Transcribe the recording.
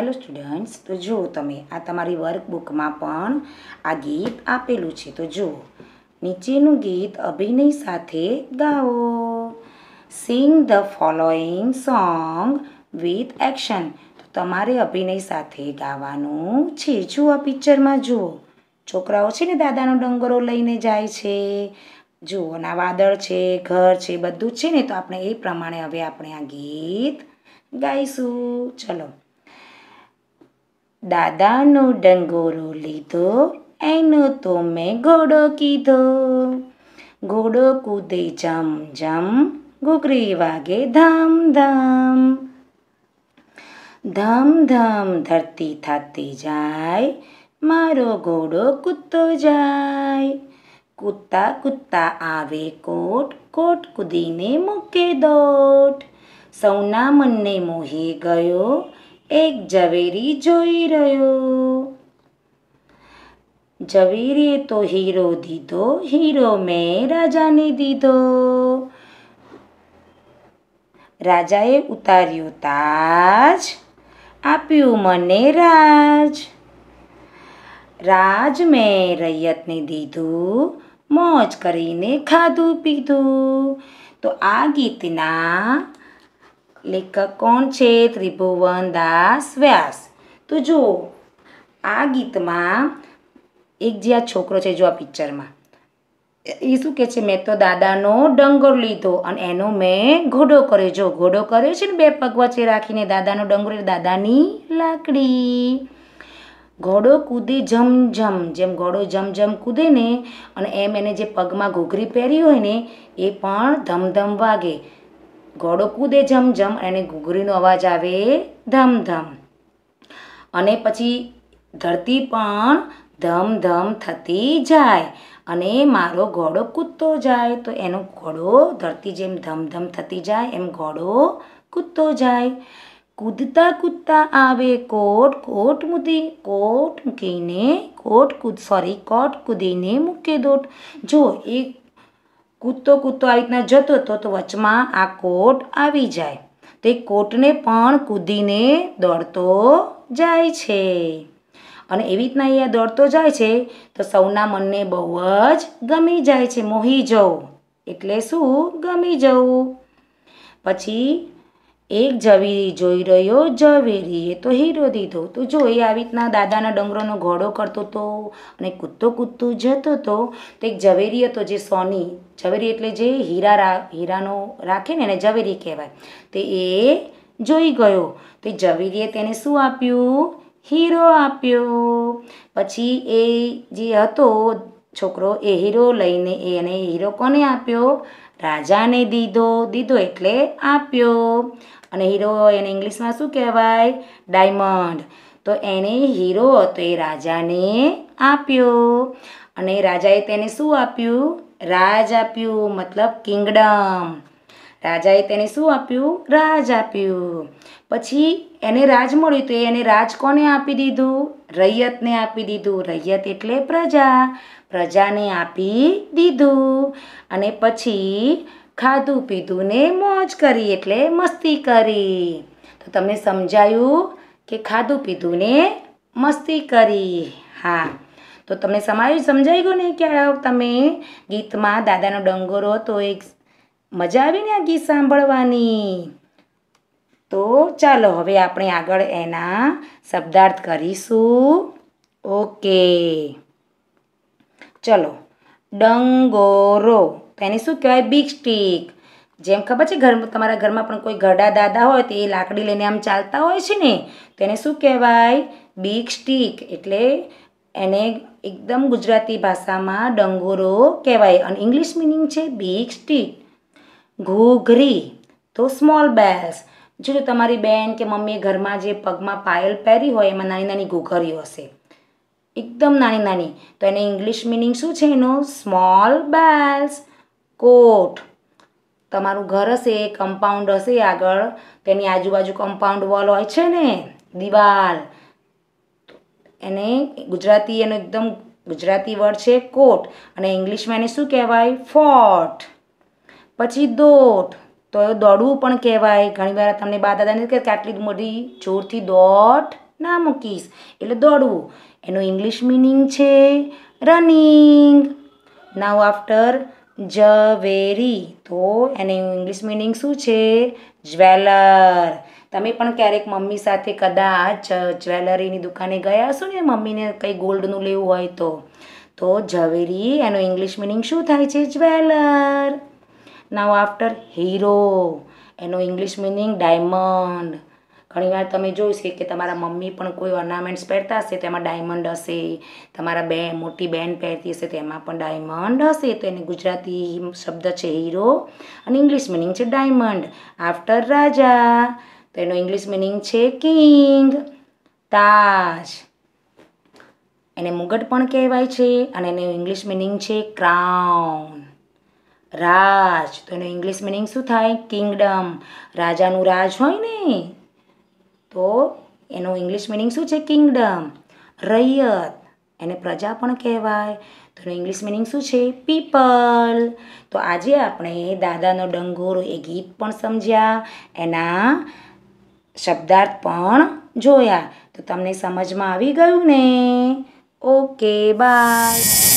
hello students તો જુઓ તમે આ તમારી વર્કબુકમાં પણ આ ગીત આપેલું છે તો જુઓ નીચેનું ગીત અભિનય સાથે ગાઓ sing the following song with action તો તમારે અભિનય સાથે ગાવાનું છે જુઓ આ પિક્ચરમાં જુઓ છોકરાઓ છે ને દાદાનો ડંગરો લઈને જાય છે જુઓ ના વાદળ છે ઘર છે બધું છે ને તો આપણે એ પ્રમાણે હવે આપણે આ ગીત ગાઈશું ચલો દાદાનો ડંગોરો લીધો એનો તો મેં ઘોડો કીધો ઘોડો કૂદે જમ જમ ઘૂઘરી વાગે ધામ ધામ ધામ ધામ ધરતી થતી જાય મારો ઘોડો કૂદતો જાય કૂદતા કૂદતા આવે કોટ કોટ કૂદીને મૂકે દોટ સૌના મનને મોહી ગયો એક ઝવેરી જોઈ રહ્યો ઝવેરીએ તો હીરો દીધો હીરો મેં રાજાને દીધો રાજાએ ઉતાર્યો તાજ આપ્યું મને રાજ રાજ મેં રૈયતને દીધું મોજ કરીને ખાધું પીધું તો આ ગીતના લેખક કોણ છે ત્રિભુવન દાસ વ્યાસ તો જુઓ આ ગીતમાં એક જે આ છોકરો છે જો આ પિક્ચરમાં એ શું કહે છે મેં તો દાદાનો ડંગર લીધો અને એનો મેં ઘોડો કર્યો જો ઘોડો કર્યો છે ને બે પગ વચ્ચે રાખીને દાદાનો ડંગર દાદાની લાકડી ઘોડો કૂદે જમઝમ જેમ ઘોડો જમઝમ કૂદે ને અને એમ એને જે પગમાં ઘોઘરી પહેરી હોય ને એ પણ ધમધમ વાગે ઘોડો કૂદે જમઝમ અને ઘૂઘરીનો અવાજ આવે ધમધમ અને પછી ધરતી પણ ધમધમ થતી જાય અને મારો ઘોડો કૂદતો જાય તો એનો ઘોડો ધરતી જેમ ધમધમ થતી જાય એમ ઘોડો કૂદતો જાય કૂદતા કૂદતા આવે કોટ કોટ મૂકી કોટ મૂકીને કોટ કૂદ સોરી કોટ કૂદીને મૂકે દોટ જો એક કૂદતો કૂદતો આવી રીતના જતો હતો તો વચમાં આ કોટ આવી જાય તો એ કોટને પણ કૂદીને દોડતો જાય છે અને એવી રીતના એ દોડતો જાય છે તો સૌના મનને બહુ જ ગમી જાય છે મોહી જવું એટલે શું ગમી જવું પછી એક ઝવેરી જોઈ રહ્યો ઝવેરીએ તો હીરો દીધો તો જો એ આવી રીતના દાદાના ડમરોનો ઘોડો કરતો હતો અને કૂદતો કૂદતો જતો હતો તો એક ઝવેરી હતો જે સોની ઝવેરી એટલે જે હીરા હીરાનો રાખે ને એને ઝવેરી કહેવાય તે એ જોઈ ગયો તો ઝવેરીએ તેને શું આપ્યું હીરો આપ્યો પછી એ જે હતો છોકરો એ હીરો લઈને એને હીરો કોને આપ્યો રાજાને દીધો દીધો એટલે આપ્યો અને હીરો એને ઇંગ્લિશમાં શું કહેવાય ડાયમંડ તો એને હીરો હતો એ રાજાને આપ્યો અને રાજાએ તેને શું આપ્યું રાજ આપ્યું મતલબ કિંગડમ રાજાએ તેને શું આપ્યું રાજ આપ્યું પછી એને રાજ મળ્યું તો એને રાજ કોને આપી દીધું રૈયતને આપી દીધું રૈયત એટલે પ્રજા પ્રજાને આપી દીધું અને પછી ખાધું પીધું ને મોજ કરી એટલે મસ્તી કરી તો તમને સમજાયું કે ખાધું પીધું ને મસ્તી કરી હા તો તમને સમાયું સમજાઈ ગયો ને કે તમે ગીતમાં દાદાનો ડંગોરો તો એક મજા આવીને આ ગીત સાંભળવાની તો ચાલો હવે આપણે આગળ એના શબ્દાર્થ કરીશું ઓકે ચલો ડંગોરો તેને શું કહેવાય બિગ સ્ટીક જેમ ખબર છે ઘર તમારા ઘરમાં પણ કોઈ ઘરડા દાદા હોય તો એ લાકડી લઈને આમ ચાલતા હોય છે ને તેને શું કહેવાય બિગ સ્ટીક એટલે એને એકદમ ગુજરાતી ભાષામાં ડંગોરો કહેવાય અને ઇંગ્લિશ મિનિંગ છે બિગ સ્ટીક ઘૂઘરી તો સ્મોલ બેલ્સ જો તમારી બેન કે મમ્મીએ ઘરમાં જે પગમાં પાયલ પહેરી હોય એમાં નાની નાની ઘૂઘરીઓ હશે એકદમ નાની નાની તો એને ઇંગ્લિશ મિનિંગ શું છે એનું સ્મોલ બેલ્સ કોટ તમારું ઘર હશે કમ્પાઉન્ડ હશે આગળ તેની આજુબાજુ કમ્પાઉન્ડ વોલ હોય છે ને દિવાલ એને ગુજરાતી એનો એકદમ ગુજરાતી વર્ડ છે કોટ અને ઇંગ્લિશમાં એને શું કહેવાય ફોર્ટ પછી દોટ તો દોડવું પણ કહેવાય ઘણીવાર તમને બા દાદાને કે આટલી મોટી જોરથી દોટ ના મૂકીશ એટલે દોડવું એનું ઇંગ્લિશ મિનિંગ છે રનિંગ નાવ આફ્ટર જવેરી તો એનું ઇંગ્લિશ મિનિંગ શું છે જ્વેલર તમે પણ ક્યારેક મમ્મી સાથે કદાચ જ્વેલરીની દુકાને ગયા હશો ને મમ્મીને કંઈ ગોલ્ડનું લેવું હોય તો તો ઝવેરી એનું ઇંગ્લિશ મિનિંગ શું થાય છે જ્વેલર નાવ આફ્ટર હીરો એનો ઇંગ્લિશ મિનિંગ ડાયમંડ ઘણીવાર તમે જોઈશે કે તમારા મમ્મી પણ કોઈ ઓર્નામેન્ટ્સ પહેરતા હશે તેમાં ડાયમંડ હશે તમારા બે મોટી બેન પહેરતી હશે તેમાં પણ ડાયમંડ હશે તો એને ગુજરાતી શબ્દ છે હીરો અને ઇંગ્લિશ મિનિંગ છે ડાયમંડ આફ્ટર રાજા તો એનો ઇંગ્લિશ મિનિંગ છે કિંગ તાજ એને મુગટ પણ કહેવાય છે અને એનું ઇંગ્લિશ મિનિંગ છે ક્રાઉન રાજ તો એનું ઇંગ્લિશ મિનિંગ શું થાય કિંગડમ રાજાનું રાજ હોય ને તો એનું ઇંગ્લિશ મિનિંગ શું છે કિંગડમ રૈયત એને પ્રજા પણ કહેવાય તો એનું ઇંગ્લિશ મિનિંગ શું છે પીપલ તો આજે આપણે દાદાનો ડંગોર એ ગીત પણ સમજ્યા એના શબ્દાર્થ પણ જોયા તો તમને સમજમાં આવી ગયું ને ઓકે બાય